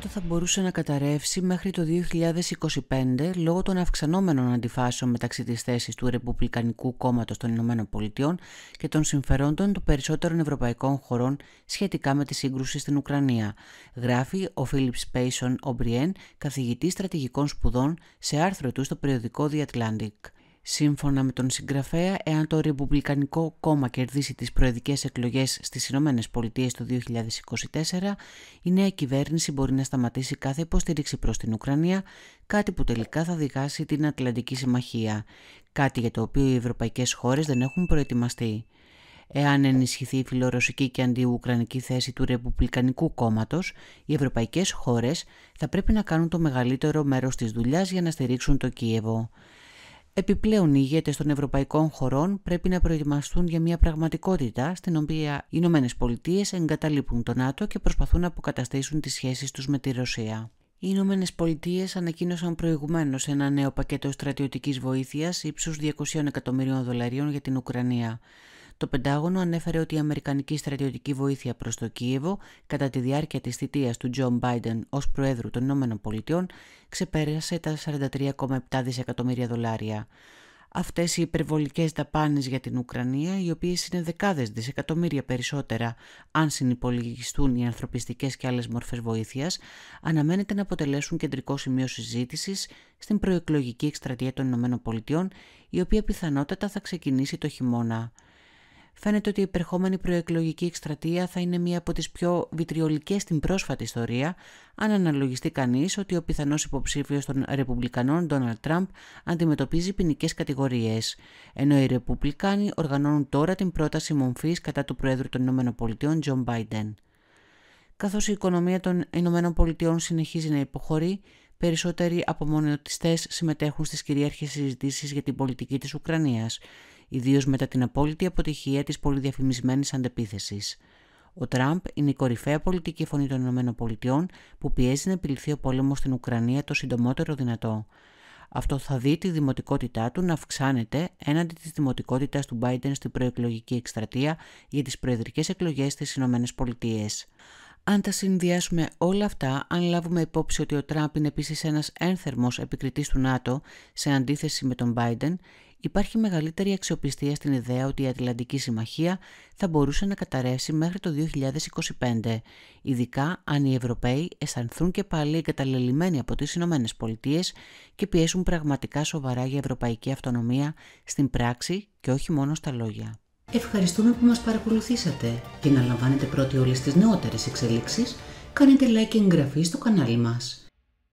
Το θα μπορούσε να καταρρεύσει μέχρι το 2025 λόγω των αυξανόμενων αντιφάσεων μεταξύ της θέσης του Ρεπουμπλικανικού Κόμματος των Ηνωμένων Πολιτειών και των συμφερόντων των περισσότερων ευρωπαϊκών χωρών σχετικά με τη σύγκρουση στην Ουκρανία, γράφει ο Φίλιπ Πέισον Ομπριέν, καθηγητής στρατηγικών σπουδών, σε άρθρο του στο περιοδικό The Atlantic. Σύμφωνα με τον συγγραφέα, εάν το Ρεπουμπλικανικό Κόμμα κερδίσει τις προεδρικές εκλογές στις ΗΠΑ το 2024, η νέα κυβέρνηση μπορεί να σταματήσει κάθε υποστήριξη προς την Ουκρανία, κάτι που τελικά θα διχάσει την Ατλαντική Συμμαχία, κάτι για το οποίο οι ευρωπαϊκές χώρες δεν έχουν προετοιμαστεί. Εάν ενισχυθεί η φιλορωσική και αντιουκρανική θέση του Ρεπουμπλικανικού Κόμματος, οι ευρωπαϊκές χώρες θα πρέπει να κάνουν το μεγαλύτερο μέρος της δουλειάς για να στηρίξουν το Κίεβο. Επιπλέον, οι ηγέτες των ευρωπαϊκών χωρών πρέπει να προετοιμαστούν για μια πραγματικότητα στην οποία οι Ηνωμένες Πολιτείες εγκαταλείπουν τον ΝΑΤΟ και προσπαθούν να αποκαταστήσουν τις σχέσεις τους με τη Ρωσία. Οι Ηνωμένες Πολιτείες ανακοίνωσαν προηγουμένως ένα νέο πακέτο στρατιωτικής βοήθειας ύψους 200 εκατομμυρίων δολαρίων για την Ουκρανία. Το Πεντάγωνο ανέφερε ότι η Αμερικανική στρατιωτική βοήθεια προς το Κίεβο κατά τη διάρκεια της θητείας του Τζον Μπάιντεν ως Προέδρου των Πολιτειών ξεπέρασε τα 43,7 δισεκατομμύρια δολάρια. Αυτές οι υπερβολικές δαπάνες για την Ουκρανία, οι οποίες είναι δεκάδες δισεκατομμύρια περισσότερα αν συνυπολογιστούν οι ανθρωπιστικές και άλλες μορφές βοήθειας, αναμένεται να αποτελέσουν κεντρικό σημείο συζήτησης στην προεκλογική εκστρατεία των ΗΠΑ, η οποία πιθανότατα θα ξεκινήσει το χειμώνα φαίνεται ότι η επερχόμενη προεκλογική εκστρατεία θα είναι μία από τις πιο βιτριολικές στην πρόσφατη ιστορία, αν αναλογιστεί κανείς ότι ο πιθανός υποψήφιος των Ρεπουμπλικανών, Ντόναλτ Τραμπ, αντιμετωπίζει ποινικές κατηγορίες, ενώ οι Ρεπουμπλικάνοι οργανώνουν τώρα την πρόταση μομφής κατά του Προέδρου των ΗΠΑ, Τζον Μπάιντεν. Καθώς η οικονομία των Πολιτείων συνεχίζει να υποχωρεί, περισσότεροι απομονωτιστές συμμετέχουν στις κυρίαρχες συζητήσεις για την πολιτική της Ουκρανίας – ιδίως μετά την απόλυτη αποτυχία της πολυδιαφημισμένης αντεπίθεσης. Ο Τραμπ είναι η κορυφαία πολιτική φωνή των ΗΠΑ που πιέζει να επιληθεί ο πόλεμος στην Ουκρανία το συντομότερο δυνατό. Αυτό θα δει τη δημοτικότητά του να αυξάνεται έναντι της δημοτικότητας του Biden στην προεκλογική εκστρατεία για τις προεδρικές εκλογές στις ΗΠΑ. Αν τα συνδυάσουμε όλα αυτά, αν λάβουμε υπόψη ότι ο Τραμπ είναι επίσης ένας ένθερμος επικριτής του ΝΑΤΟ σε αντίθεση με τον Biden, υπάρχει μεγαλύτερη αξιοπιστία στην ιδέα ότι η Ατλαντική Συμμαχία θα μπορούσε να καταρρεύσει μέχρι το 2025, ειδικά αν οι Ευρωπαίοι αισθανθούν και πάλι εγκαταλελειμμένοι από τις Ηνωμένες και πιέσουν πραγματικά σοβαρά για ευρωπαϊκή αυτονομία στην πράξη και όχι μόνο στα λόγια. Ευχαριστούμε που μας παρακολουθήσατε και να λαμβάνετε πρώτοι όλες τις νεότερες εξελίξεις, κάνετε like και εγγραφή στο κανάλι μας.